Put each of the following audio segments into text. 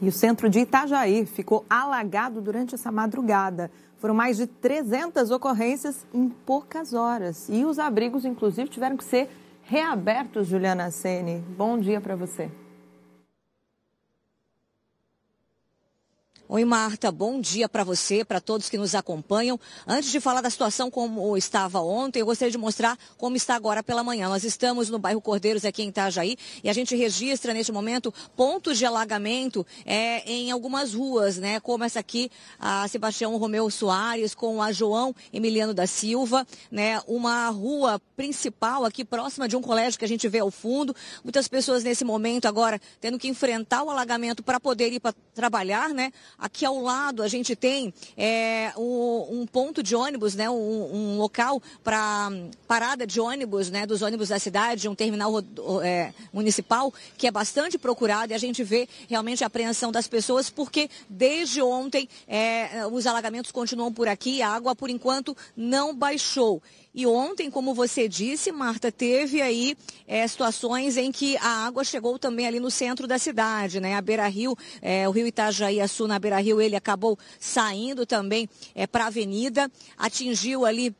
E o centro de Itajaí ficou alagado durante essa madrugada. Foram mais de 300 ocorrências em poucas horas. E os abrigos, inclusive, tiveram que ser reabertos, Juliana Sene. Bom dia para você. Oi, Marta, bom dia para você, para todos que nos acompanham. Antes de falar da situação como estava ontem, eu gostaria de mostrar como está agora pela manhã. Nós estamos no bairro Cordeiros, aqui em Itajaí, e a gente registra neste momento pontos de alagamento é, em algumas ruas, né? Como essa aqui, a Sebastião Romeu Soares, com a João Emiliano da Silva, né? Uma rua principal aqui próxima de um colégio que a gente vê ao fundo. Muitas pessoas nesse momento agora tendo que enfrentar o alagamento para poder ir para trabalhar, né? Aqui ao lado a gente tem é, um, um ponto de ônibus, né, um, um local para hum, parada de ônibus, né, dos ônibus da cidade, um terminal é, municipal que é bastante procurado e a gente vê realmente a apreensão das pessoas porque desde ontem é, os alagamentos continuam por aqui, a água por enquanto não baixou. E ontem, como você disse, Marta, teve aí é, situações em que a água chegou também ali no centro da cidade, né? A Beira Rio, é, o rio Itajaí Açu na Beira Rio, ele acabou saindo também é, eh, para a avenida, atingiu ali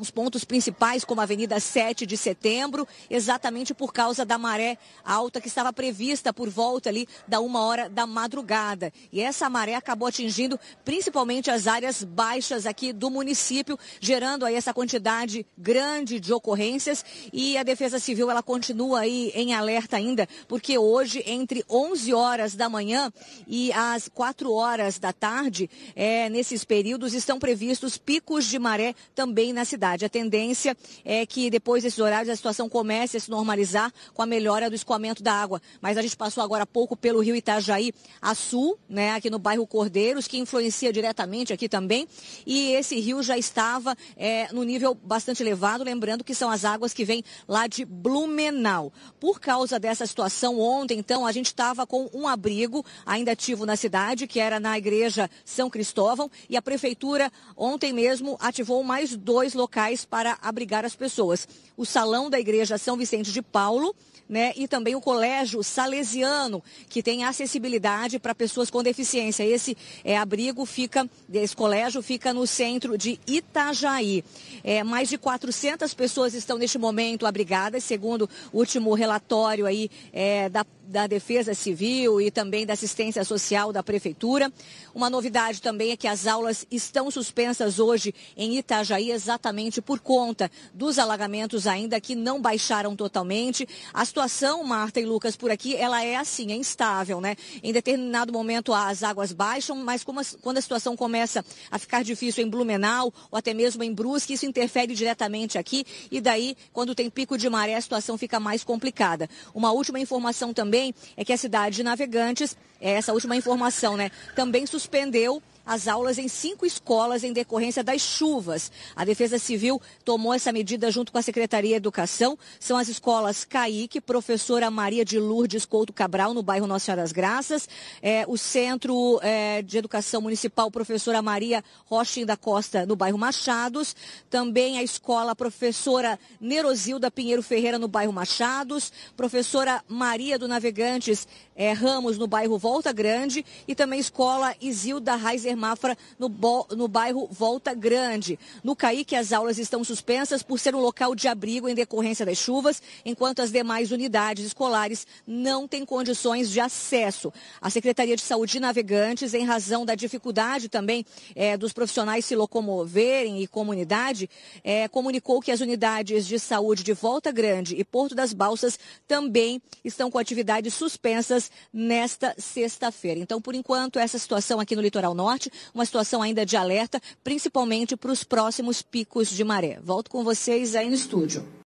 os pontos principais, como a Avenida 7 de Setembro, exatamente por causa da maré alta que estava prevista por volta ali da uma hora da madrugada. E essa maré acabou atingindo principalmente as áreas baixas aqui do município, gerando aí essa quantidade grande de ocorrências. E a Defesa Civil ela continua aí em alerta ainda, porque hoje entre 11 horas da manhã e às 4 horas da tarde, é, nesses períodos estão previstos picos de maré também na cidade cidade. A tendência é que depois desses horários a situação comece a se normalizar com a melhora do escoamento da água. Mas a gente passou agora há pouco pelo rio Itajaí a sul, né, aqui no bairro Cordeiros, que influencia diretamente aqui também. E esse rio já estava é, no nível bastante elevado, lembrando que são as águas que vêm lá de Blumenau. Por causa dessa situação, ontem, então, a gente estava com um abrigo ainda ativo na cidade, que era na igreja São Cristóvão, e a prefeitura ontem mesmo ativou mais dois locais locais para abrigar as pessoas. O salão da Igreja São Vicente de Paulo, né, e também o Colégio Salesiano, que tem acessibilidade para pessoas com deficiência. Esse é, abrigo fica, esse colégio fica no centro de Itajaí. É, mais de 400 pessoas estão neste momento abrigadas, segundo o último relatório aí é, da da Defesa Civil e também da Assistência Social da Prefeitura. Uma novidade também é que as aulas estão suspensas hoje em Itajaí, exatamente por conta dos alagamentos, ainda que não baixaram totalmente. A situação, Marta e Lucas, por aqui, ela é assim, é instável, né? Em determinado momento as águas baixam, mas quando a situação começa a ficar difícil em Blumenau ou até mesmo em Brusque, isso interfere diretamente aqui e daí, quando tem pico de maré, a situação fica mais complicada. Uma última informação também também é que a cidade de Navegantes, é, essa última informação, né, também suspendeu as aulas em cinco escolas em decorrência das chuvas. A Defesa Civil tomou essa medida junto com a Secretaria de Educação. São as escolas Caíque, professora Maria de Lourdes Couto Cabral, no bairro Nossa Senhora das Graças, é, o Centro é, de Educação Municipal, professora Maria Rochin da Costa, no bairro Machados, também a escola professora Nerozilda Pinheiro Ferreira, no bairro Machados, professora Maria do Navegantes é, Ramos, no bairro Volta Grande, e também escola Isilda Reiser Mafra, no, bo... no bairro Volta Grande. No Caique, as aulas estão suspensas por ser um local de abrigo em decorrência das chuvas, enquanto as demais unidades escolares não têm condições de acesso. A Secretaria de Saúde de Navegantes, em razão da dificuldade também é, dos profissionais se locomoverem e comunidade, é, comunicou que as unidades de saúde de Volta Grande e Porto das Balsas também estão com atividades suspensas nesta sexta-feira. Então, por enquanto, essa situação aqui no litoral norte norte, uma situação ainda de alerta, principalmente para os próximos picos de maré. Volto com vocês aí no estúdio.